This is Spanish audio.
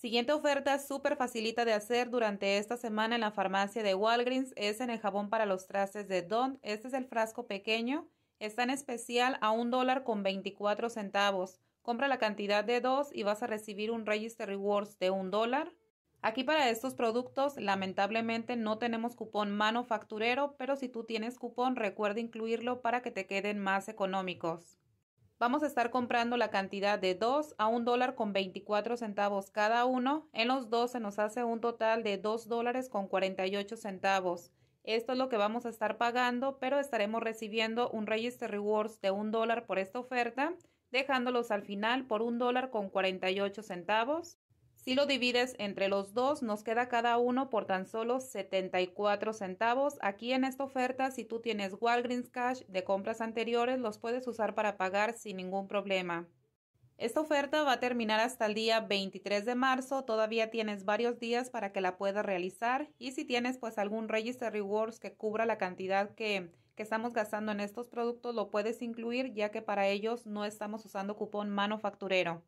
Siguiente oferta súper facilita de hacer durante esta semana en la farmacia de Walgreens es en el jabón para los trastes de Don. Este es el frasco pequeño. Está en especial a un dólar con 24 centavos. Compra la cantidad de dos y vas a recibir un Register Rewards de un dólar. Aquí para estos productos lamentablemente no tenemos cupón manufacturero, pero si tú tienes cupón recuerda incluirlo para que te queden más económicos. Vamos a estar comprando la cantidad de 2 a un dólar con veinticuatro centavos cada uno. En los dos se nos hace un total de dos dólares con ocho centavos. Esto es lo que vamos a estar pagando, pero estaremos recibiendo un Register Rewards de 1 dólar por esta oferta, dejándolos al final por un dólar con ocho centavos. Si lo divides entre los dos, nos queda cada uno por tan solo 74 centavos. Aquí en esta oferta, si tú tienes Walgreens Cash de compras anteriores, los puedes usar para pagar sin ningún problema. Esta oferta va a terminar hasta el día 23 de marzo, todavía tienes varios días para que la puedas realizar y si tienes pues algún Register Rewards que cubra la cantidad que, que estamos gastando en estos productos lo puedes incluir ya que para ellos no estamos usando cupón manufacturero.